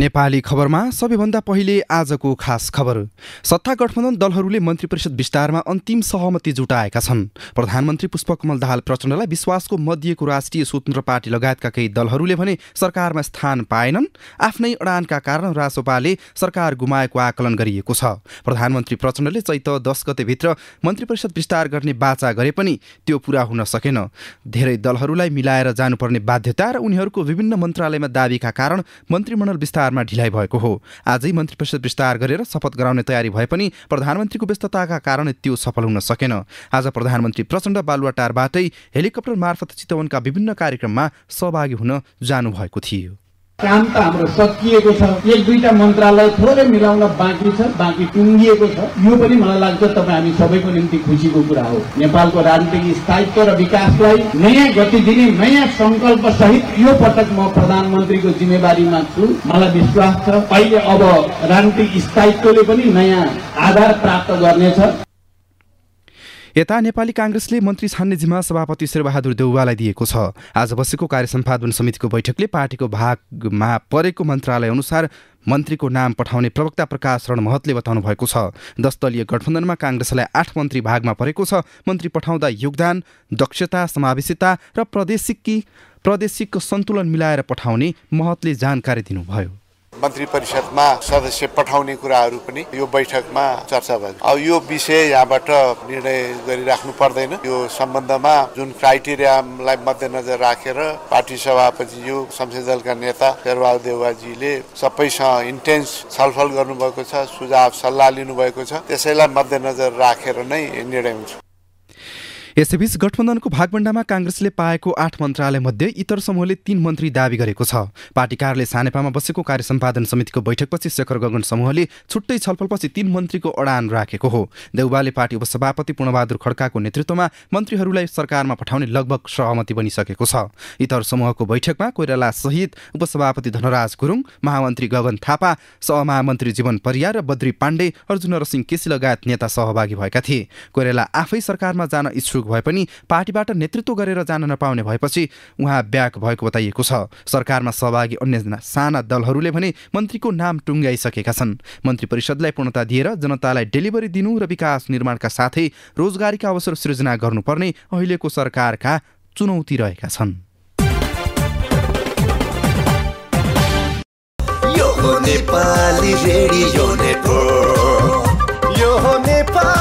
नेपाली खबरमा सबैभन्दा पहिले आजको खास खबर सत्ता गठबन्धन दलहरूले मन्त्री परिषद विस्तारमा अन्तिम सहमति जुटाएका छन् प्रधानमन्त्री पुष्पकमल दाहाल प्रचण्डलाई विश्वासको मध्येको राष्ट्रिय स्वतन्त्र पार्टी लगायतका केही दलहरूले भने सरकारमा स्थान पाएनन् आफ्नै अडानका कारण रासोपाले सरकार गुमाएको आकलन गरिएको छ प्रधानमन्त्री प्रचण्डले चैत दस गतेभित्र मन्त्री परिषद विस्तार गर्ने बाचा गरे पनि त्यो पुरा हुन सकेन धेरै दलहरूलाई मिलाएर जानुपर्ने बाध्यता र उनीहरूको विभिन्न मन्त्रालयमा दावीका कारण मन्त्रीमण्डल विस्तार विस्तारमा ढिलाइ भएको हो आजै मन्त्री परिषद विस्तार गरेर शपथ गराउने तयारी भए पनि प्रधानमन्त्रीको व्यस्तताका कारण त्यो सफल हुन सकेन आज प्रधानमन्त्री प्रचण्ड बालुवाटारबाटै हेलिकप्टर मार्फत चितवनका विभिन्न कार्यक्रममा सहभागी हुन जानुभएको थियो काम त हाम्रो सकिएको छ एक दुईटा मन्त्रालय थोरै मिलाउन बाँकी छ बाँकी टुङ्गिएको छ यो पनि मलाई लाग्छ तपाईँ हामी सबैको निम्ति खुसीको कुरा हो नेपालको राजनीतिक स्थायित्व र विकासलाई नयाँ गति दिने नयाँ संकल्प सहित यो पटक म प्रधानमन्त्रीको जिम्मेवारीमा छु मलाई विश्वास छ अहिले अब राजनीतिक स्थायित्वले पनि नयाँ आधार प्राप्त गर्नेछ यता नेपाली काङ्ग्रेसले मन्त्री छान्ने जिम्मा सभापति शेरबहादुर देउवालाई दिएको छ आज बसेको कार्य सम्पादन समितिको बैठकले पार्टीको भागमा परेको मन्त्रालय अनुसार मन्त्रीको नाम पठाउने प्रवक्ता प्रकाश रण महतले बताउनु भएको छ दस दलीय गठबन्धनमा काङ्ग्रेसलाई आठ मन्त्री भागमा परेको छ मन्त्री पठाउँदा योगदान दक्षता समावेशिता र प्रदेशिकी प्रादेशिकको सन्तुलन मिलाएर पठाउने महतले जानकारी दिनुभयो मन्त्री परिषदमा सदस्य पठाउने कुराहरू पनि यो बैठकमा चर्चा भयो अब यो विषय यहाँबाट निर्णय गरिराख्नु पर्दैन यो सम्बन्धमा जुन क्राइटेरियालाई मध्यनजर राखेर पार्टी सभापतिज्यू संसदीय दलका नेता शेरबहादुर देवाजीले सबैसँग इन्टेन्स छलफल गर्नुभएको छ सुझाव सल्लाह लिनुभएको छ त्यसैलाई मध्यनजर राखेर नै निर्णय हुन्छ यसैबीच गठबन्धनको भागभण्डामा काङ्ग्रेसले पाएको आठ मन्त्रालय मध्ये इतर समूहले तीन मन्त्री दावी गरेको छ पार्टी कार्यालय सानेपामा बसेको कार्य सम्पादन समितिको बैठकपछि शेखर गगन समूहले छुट्टै छलफलपछि तीन मन्त्रीको अडान राखेको हो देउबाले पार्टी उपसभापति पूर्णबहादुर खड्काको नेतृत्वमा मन्त्रीहरूलाई सरकारमा पठाउने लगभग सहमति बनिसकेको छ इतर समूहको बैठकमा कोइराला सहित उपसभापति धनराज गुरुङ महामन्त्री गगन थापा सहमहामन्त्री जीवन परियार र बद्री पाण्डे अर्जुन नरसिंह केसी लगायत नेता सहभागी भएका थिए कोइराला आफै सरकारमा जान इच्छुक भए पनि पार्टीबाट नेतृत्व गरेर जान नपाउने भएपछि उहाँ ब्याक भएको बताइएको छ सरकारमा सहभागी अन्य साना दलहरूले भने मन्त्रीको नाम टुङ्गाइसकेका छन् मन्त्री परिषदलाई पूर्णता दिएर जनतालाई डेलिभरी दिनु र विकास निर्माणका साथै रोजगारीका अवसर सृजना गर्नुपर्ने अहिलेको सरकारका चुनौती रहेका छन् नेपाली रेडियो नेटवर्क यो नेपाली